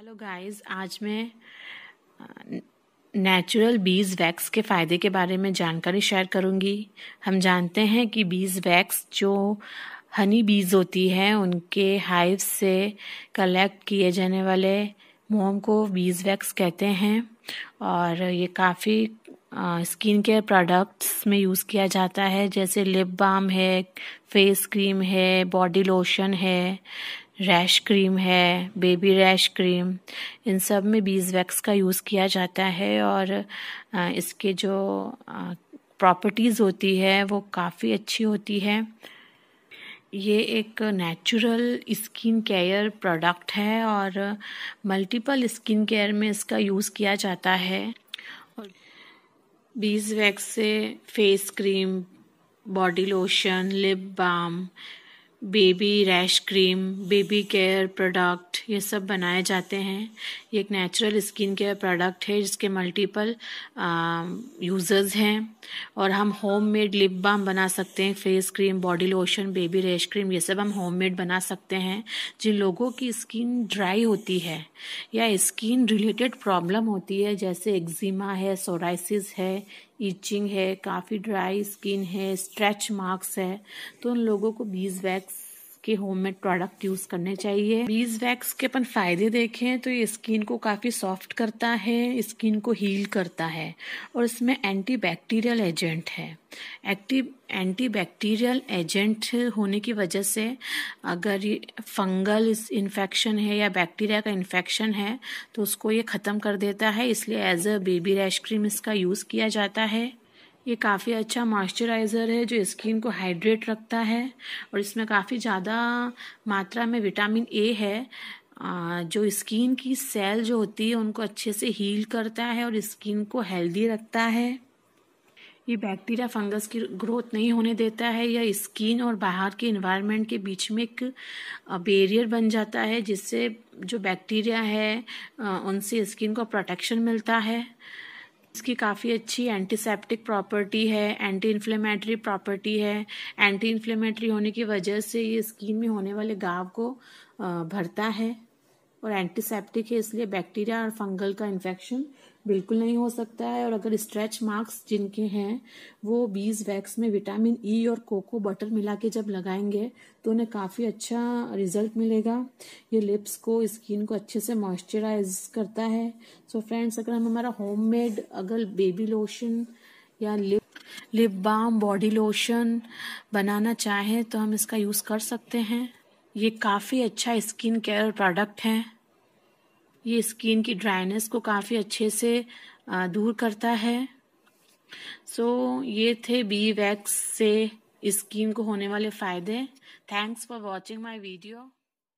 hello guys आज मैं natural bees wax के फ़ायदे के बारे में जानकारी शेयर करूंगी हम जानते हैं कि बीज वैक्स जो हनी बीज होती है उनके हाइव से कलेक्ट किए जाने वाले मोम को बीज वैक्स कहते हैं और ये काफ़ी स्किन केयर प्रोडक्ट्स में यूज़ किया जाता है जैसे लिप बाम है फेस क्रीम है बॉडी लोशन है रैश क्रीम है बेबी रैश क्रीम इन सब में बीज वैक्स का यूज़ किया जाता है और इसके जो प्रॉपर्टीज़ होती है वो काफ़ी अच्छी होती है ये एक नेचुरल स्किन केयर प्रोडक्ट है और मल्टीपल स्किन केयर में इसका यूज़ किया जाता है और बीज वैक्स से face cream body lotion lip balm baby rash cream baby care product ये सब बनाए जाते हैं ये एक नेचुरल स्किन केयर प्रोडक्ट है जिसके मल्टीपल यूज़र्स हैं और हम होम मेड लिप बाम बना सकते हैं face cream body lotion baby rash cream ये सब हम होम मेड बना सकते हैं जिन लोगों की स्किन ड्राई होती है या स्किन रिलेटेड प्रॉब्लम होती है जैसे एक्जिमा है सोराइसिस है इचिंग है काफ़ी ड्राई स्किन है स्ट्रेच मार्क्स है तो उन लोगों को बीज वैक्स के होममेड प्रोडक्ट यूज करने चाहिए बीज वैक्स के अपन फायदे देखें तो ये स्किन को काफी सॉफ्ट करता है स्किन को हील करता है और इसमें एंटी बैक्टीरियल एजेंट है एक्टिव एंटी बैक्टीरियल एजेंट होने की वजह से अगर ये फंगल इन्फेक्शन है या बैक्टीरिया का इन्फेक्शन है तो उसको ये ख़त्म कर देता है इसलिए as a baby rash cream इसका यूज़ किया जाता है ये काफ़ी अच्छा मॉइस्चराइज़र है जो स्किन को हाइड्रेट रखता है और इसमें काफ़ी ज़्यादा मात्रा में विटामिन ए है जो स्किन की सेल जो होती है उनको अच्छे से हील करता है और स्किन को हेल्दी रखता है ये बैक्टीरिया फंगस की ग्रोथ नहीं होने देता है यह स्किन और बाहर के इन्वायरमेंट के बीच में एक बेरियर बन जाता है जिससे जो बैक्टीरिया है उनसे स्किन को प्रोटेक्शन मिलता है इसकी काफ़ी अच्छी एंटीसेप्टिक प्रॉपर्टी है एंटी इन्फ्लेमेटरी प्रॉपर्टी है एंटी इन्फ्लेमेटरी होने की वजह से ये स्किन में होने वाले गाव को भरता है और एंटीसेप्टिक है इसलिए बैक्टीरिया और फंगल का इन्फेक्शन बिल्कुल नहीं हो सकता है और अगर स्ट्रेच मार्क्स जिनके हैं वो बीज वैक्स में विटामिन ई e और कोको बटर मिला के जब लगाएंगे तो उन्हें काफ़ी अच्छा रिजल्ट मिलेगा ये लिप्स को स्किन को अच्छे से मॉइस्चराइज करता है सो so फ्रेंड्स अगर हम हमारा होम अगर बेबी लोशन या lip lip balm body lotion बनाना चाहें तो हम इसका यूज़ कर सकते हैं ये काफ़ी अच्छा स्किन केयर प्रोडक्ट है ये स्किन की ड्राइनेस को काफ़ी अच्छे से दूर करता है सो so, ये थे बी वैक्स से स्किन को होने वाले फ़ायदे thanks for watching my video